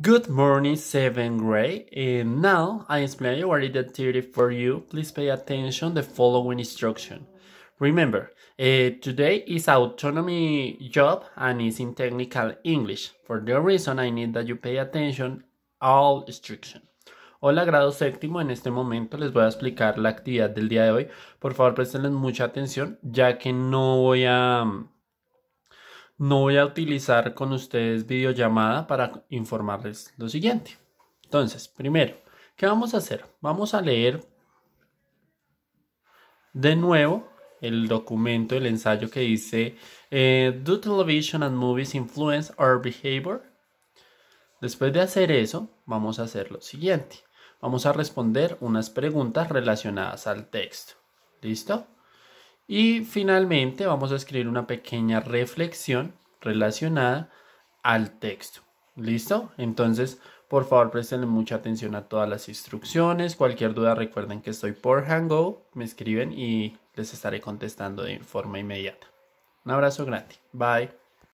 Good morning, Seven Gray. And now I explain what is the theory for you. Please pay attention the following instruction. Remember, uh, today is autonomy job and is in technical English. For the reason, I need that you pay attention all instruction. Hola, grado séptimo. En este momento les voy a explicar la actividad del día de hoy. Por favor, prestenles mucha atención, ya que no voy a... no voy a utilizar con ustedes videollamada para informarles lo siguiente. Entonces, primero, ¿qué vamos a hacer? Vamos a leer de nuevo el documento, el ensayo que dice eh, Do television and movies influence our behavior? Después de hacer eso, vamos a hacer lo siguiente. Vamos a responder unas preguntas relacionadas al texto. ¿Listo? Y finalmente vamos a escribir una pequeña reflexión relacionada al texto. ¿Listo? Entonces, por favor, presten mucha atención a todas las instrucciones. Cualquier duda, recuerden que estoy por Hango. Me escriben y les estaré contestando de forma inmediata. Un abrazo grande. Bye.